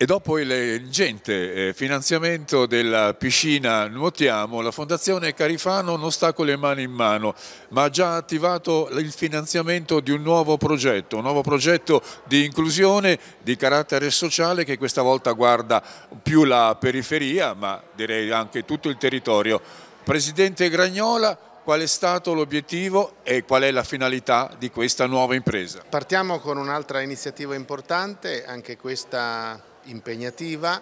E dopo il ingente eh, finanziamento della piscina Nuotiamo, la Fondazione Carifano non sta con le mani in mano, ma ha già attivato il finanziamento di un nuovo progetto, un nuovo progetto di inclusione di carattere sociale che questa volta guarda più la periferia, ma direi anche tutto il territorio. Presidente Gragnola, qual è stato l'obiettivo e qual è la finalità di questa nuova impresa. Partiamo con un'altra iniziativa importante, anche questa impegnativa,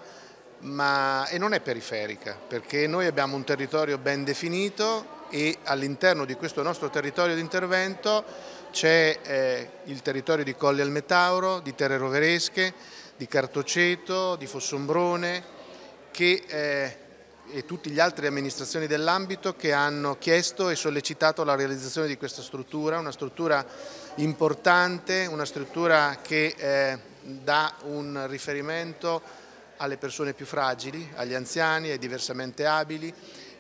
ma, e non è periferica, perché noi abbiamo un territorio ben definito e all'interno di questo nostro territorio di intervento c'è eh, il territorio di Colli al Metauro, di Terre Roveresche, di Cartoceto, di Fossombrone, che eh, e tutte le altre amministrazioni dell'ambito che hanno chiesto e sollecitato la realizzazione di questa struttura, una struttura importante, una struttura che eh, dà un riferimento alle persone più fragili, agli anziani, ai diversamente abili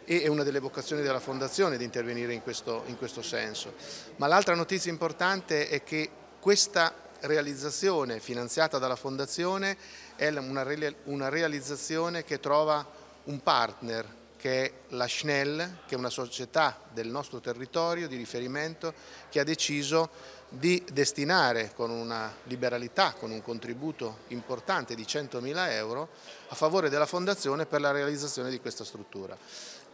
e è una delle vocazioni della Fondazione di intervenire in questo, in questo senso. Ma l'altra notizia importante è che questa realizzazione finanziata dalla Fondazione è una, una realizzazione che trova un partner che è la Schnell, che è una società del nostro territorio di riferimento che ha deciso di destinare con una liberalità, con un contributo importante di 100.000 euro a favore della Fondazione per la realizzazione di questa struttura.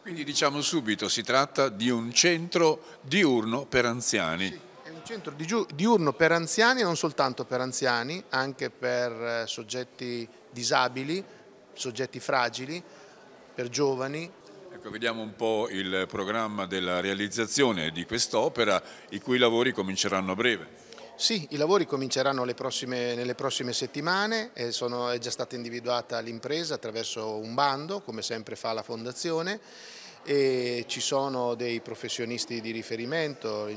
Quindi diciamo subito, si tratta di un centro diurno per anziani. Sì, è un centro diurno per anziani e non soltanto per anziani, anche per eh, soggetti disabili, soggetti fragili, per giovani. Ecco, vediamo un po' il programma della realizzazione di quest'opera, i cui lavori cominceranno a breve. Sì, i lavori cominceranno prossime, nelle prossime settimane, eh, sono, è già stata individuata l'impresa attraverso un bando, come sempre fa la Fondazione, e ci sono dei professionisti di riferimento,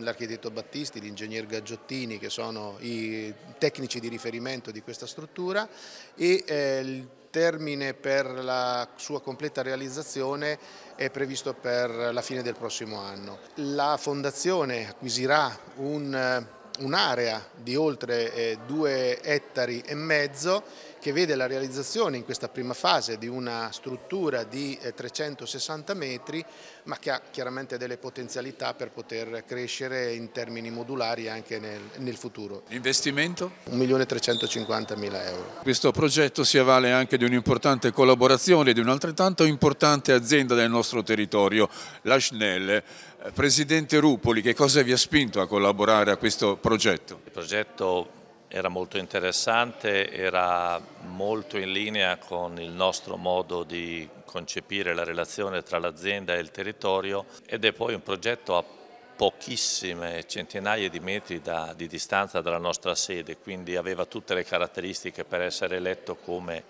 l'architetto Battisti, l'ingegner Gaggiottini che sono i tecnici di riferimento di questa struttura e eh, termine per la sua completa realizzazione è previsto per la fine del prossimo anno. La Fondazione acquisirà eh, un'area di oltre 2 eh, ettari e mezzo che vede la realizzazione in questa prima fase di una struttura di 360 eh, metri ma che ha chiaramente delle potenzialità per poter crescere in termini modulari anche nel, nel futuro. L'investimento? 1.350.000 euro. Questo progetto si avvale anche di un'importante collaborazione di un'altrettanto importante azienda del nostro territorio, la Schnell. Eh, Presidente Rupoli, che cosa vi ha spinto a collaborare a questo progetto? Il progetto era molto interessante, era molto in linea con il nostro modo di concepire la relazione tra l'azienda e il territorio ed è poi un progetto a pochissime centinaia di metri da, di distanza dalla nostra sede, quindi aveva tutte le caratteristiche per essere eletto come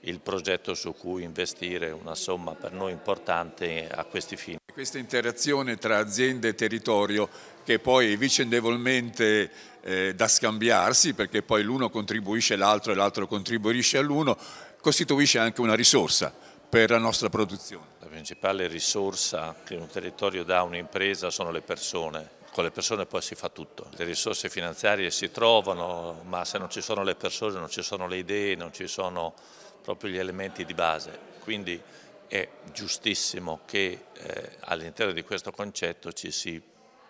il progetto su cui investire una somma per noi importante a questi fini. Questa interazione tra azienda e territorio che poi vicendevolmente eh, da scambiarsi perché poi l'uno contribuisce all'altro e l'altro contribuisce all'uno, costituisce anche una risorsa per la nostra produzione. La principale risorsa che un territorio dà a un'impresa sono le persone, con le persone poi si fa tutto. Le risorse finanziarie si trovano, ma se non ci sono le persone non ci sono le idee, non ci sono proprio gli elementi di base. Quindi è giustissimo che eh, all'interno di questo concetto ci si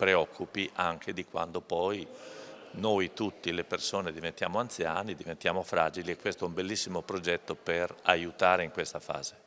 preoccupi anche di quando poi noi tutti le persone diventiamo anziani, diventiamo fragili e questo è un bellissimo progetto per aiutare in questa fase.